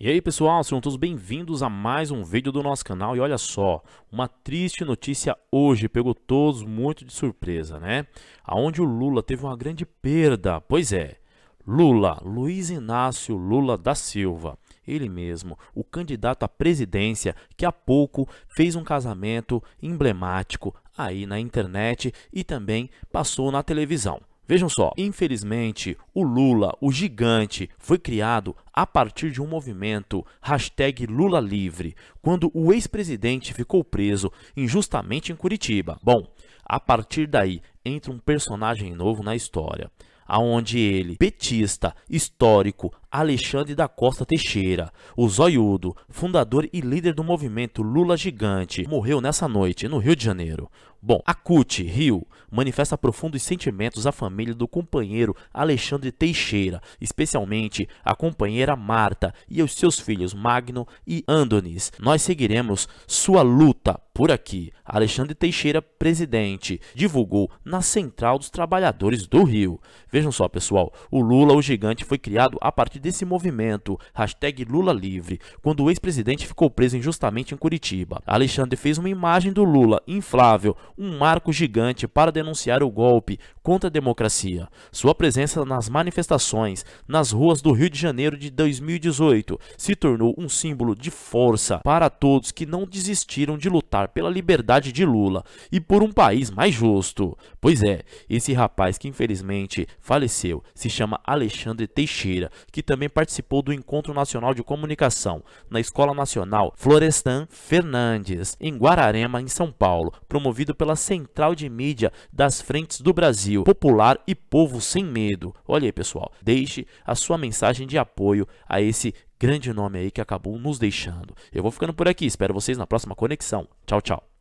E aí pessoal, sejam todos bem-vindos a mais um vídeo do nosso canal e olha só, uma triste notícia hoje pegou todos muito de surpresa, né? Aonde o Lula teve uma grande perda, pois é, Lula, Luiz Inácio Lula da Silva, ele mesmo, o candidato à presidência que há pouco fez um casamento emblemático aí na internet e também passou na televisão. Vejam só, infelizmente, o Lula, o gigante, foi criado a partir de um movimento hashtag #LulaLivre, quando o ex-presidente ficou preso injustamente em Curitiba. Bom, a partir daí entra um personagem novo na história, aonde ele, petista, histórico, Alexandre da Costa Teixeira, o zoiudo, fundador e líder do movimento Lula Gigante, morreu nessa noite no Rio de Janeiro. Bom, a CUT Rio manifesta profundos sentimentos à família do companheiro Alexandre Teixeira, especialmente a companheira Marta e os seus filhos Magno e Andonis. Nós seguiremos sua luta por aqui. Alexandre Teixeira, presidente, divulgou na Central dos Trabalhadores do Rio. Vejam só, pessoal, o Lula, o gigante, foi criado a partir parte desse movimento, hashtag Lula Livre, quando o ex-presidente ficou preso injustamente em Curitiba. Alexandre fez uma imagem do Lula inflável, um marco gigante para denunciar o golpe contra a democracia. Sua presença nas manifestações, nas ruas do Rio de Janeiro de 2018, se tornou um símbolo de força para todos que não desistiram de lutar pela liberdade de Lula e por um país mais justo. Pois é, esse rapaz que infelizmente faleceu se chama Alexandre Teixeira, que também participou do Encontro Nacional de Comunicação na Escola Nacional Florestan Fernandes, em Guararema, em São Paulo, promovido pela Central de Mídia das Frentes do Brasil, Popular e Povo Sem Medo. Olha aí, pessoal, deixe a sua mensagem de apoio a esse grande nome aí que acabou nos deixando. Eu vou ficando por aqui, espero vocês na próxima conexão. Tchau, tchau.